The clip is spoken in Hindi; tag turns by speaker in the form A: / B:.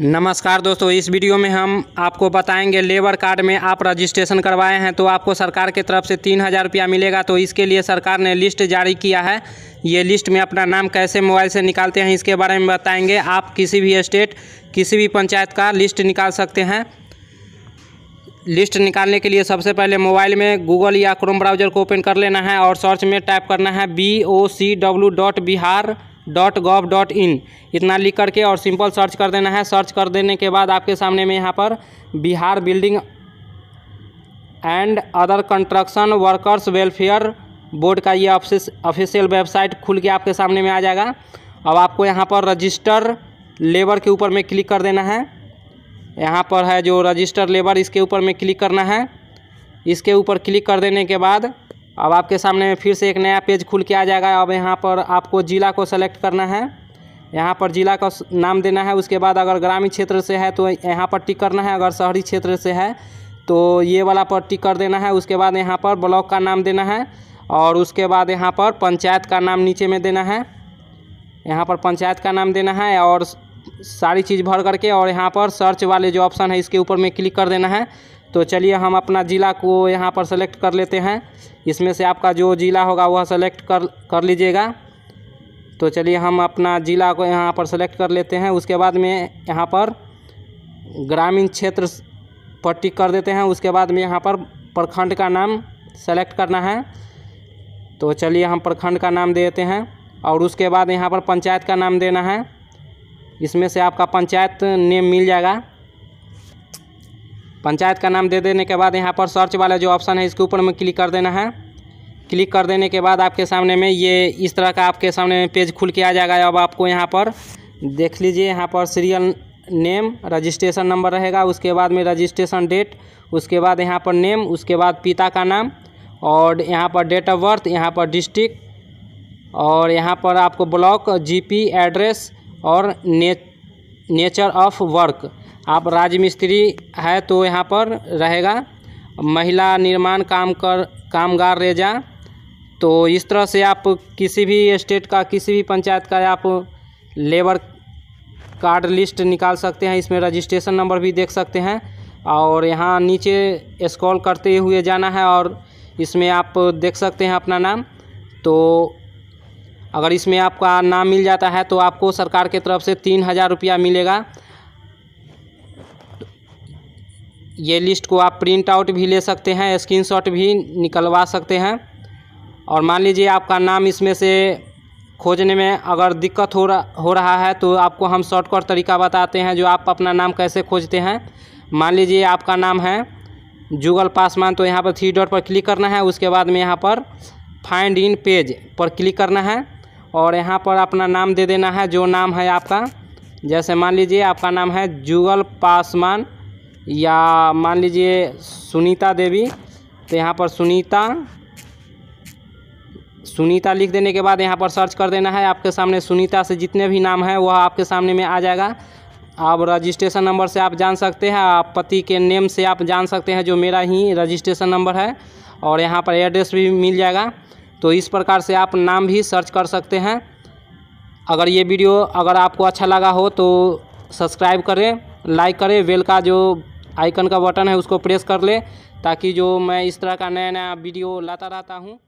A: नमस्कार दोस्तों इस वीडियो में हम आपको बताएंगे लेबर कार्ड में आप रजिस्ट्रेशन करवाए हैं तो आपको सरकार के तरफ से तीन हज़ार रुपया मिलेगा तो इसके लिए सरकार ने लिस्ट जारी किया है ये लिस्ट में अपना नाम कैसे मोबाइल से निकालते हैं इसके बारे में बताएंगे आप किसी भी स्टेट किसी भी पंचायत का लिस्ट निकाल सकते हैं लिस्ट निकालने के लिए सबसे पहले मोबाइल में गूगल या क्रोम ब्राउजर को ओपन कर लेना है और सर्च में टाइप करना है B O C W dot Bihar dot gov dot in इतना लिख करके और सिंपल सर्च कर देना है सर्च कर देने के बाद आपके सामने में यहाँ पर Bihar building and other construction workers welfare board का ये ऑफिशियल वेबसाइट खुल के आपके सामने में आ जाएगा अब आपको यहाँ पर रजिस्टर लेबर के ऊपर में क्लिक कर देना है यहाँ पर है जो रजिस्टर लेबर इसके ऊपर में क्लिक करना है इसके ऊपर क्लिक कर देने के बाद अब आपके सामने फिर से एक नया पेज खुल के आ जाएगा अब यहाँ पर आपको ज़िला को सेलेक्ट करना है यहाँ पर ज़िला का नाम देना है उसके बाद अगर ग्रामीण क्षेत्र से है तो यहाँ पर टिक करना है अगर शहरी क्षेत्र से है तो ये वाला पर टिक कर देना है उसके बाद यहाँ पर ब्लॉक का नाम देना है और उसके बाद यहाँ पर पंचायत का नाम नीचे में देना है यहाँ पर पंचायत का नाम देना है और सारी चीज़ भर करके और यहाँ पर सर्च वाले जो ऑप्शन है इसके ऊपर में क्लिक कर देना है तो चलिए हम अपना ज़िला को यहाँ पर सेलेक्ट कर लेते हैं इसमें से आपका जो ज़िला होगा वह सेलेक्ट कर कर लीजिएगा तो चलिए हम अपना ज़िला को यहाँ पर सेलेक्ट कर लेते हैं उसके बाद में यहाँ पर ग्रामीण क्षेत्र पर टिक कर देते हैं उसके बाद में यहाँ पर प्रखंड का नाम सेलेक्ट करना है तो चलिए हम प्रखंड का नाम देते हैं और उसके बाद यहाँ पर पंचायत का नाम देना है इसमें से आपका पंचायत नेम मिल जाएगा पंचायत का नाम दे देने के बाद यहाँ पर सर्च वाला जो ऑप्शन है इसके ऊपर में क्लिक कर देना है क्लिक कर देने के बाद आपके सामने में ये इस तरह का आपके सामने में पेज खुल के आ जाएगा अब आपको यहाँ पर देख लीजिए यहाँ पर सीरियल नेम रजिस्ट्रेशन नंबर रहेगा उसके बाद में रजिस्ट्रेशन डेट उसके बाद यहाँ पर नेम उसके बाद पिता का नाम और यहाँ पर डेट ऑफ बर्थ यहाँ पर डिस्ट्रिक्ट और यहाँ पर आपको ब्लॉक जीपी एड्रेस और ने नेचर ऑफ वर्क आप राजमिस्त्री है तो यहाँ पर रहेगा महिला निर्माण काम कर कामगार रेजा तो इस तरह से आप किसी भी स्टेट का किसी भी पंचायत का आप लेबर कार्ड लिस्ट निकाल सकते हैं इसमें रजिस्ट्रेशन नंबर भी देख सकते हैं और यहाँ नीचे स्क्रॉल करते हुए जाना है और इसमें आप देख सकते हैं अपना नाम तो अगर इसमें आपका नाम मिल जाता है तो आपको सरकार के तरफ से तीन हज़ार रुपया मिलेगा ये लिस्ट को आप प्रिंट आउट भी ले सकते हैं स्क्रीनशॉट भी निकलवा सकते हैं और मान लीजिए आपका नाम इसमें से खोजने में अगर दिक्कत हो रहा हो रहा है तो आपको हम शॉर्टकट तरीका बताते हैं जो आप अपना नाम कैसे खोजते हैं मान लीजिए आपका नाम है जुगल पासवान तो यहाँ पर थ्री डॉट पर क्लिक करना है उसके बाद में यहाँ पर फाइंड इन पेज पर क्लिक करना है और यहाँ पर अपना नाम दे देना है जो नाम है आपका जैसे मान लीजिए आपका नाम है जुगल पासवान या मान लीजिए सुनीता देवी तो यहाँ पर सुनीता सुनीता लिख देने के बाद यहाँ पर सर्च कर देना है आपके सामने सुनीता से जितने भी नाम हैं वह आपके सामने में आ जाएगा आप रजिस्ट्रेशन नंबर से आप जान सकते हैं आप पति के नेम से आप जान सकते हैं जो मेरा ही रजिस्ट्रेशन नंबर है और यहाँ पर एड्रेस भी मिल जाएगा तो इस प्रकार से आप नाम भी सर्च कर सकते हैं अगर ये वीडियो अगर आपको अच्छा लगा हो तो सब्सक्राइब करें लाइक करें बेल का जो आइकन का बटन है उसको प्रेस कर ले ताकि जो मैं इस तरह का नया नया वीडियो लाता रहता हूँ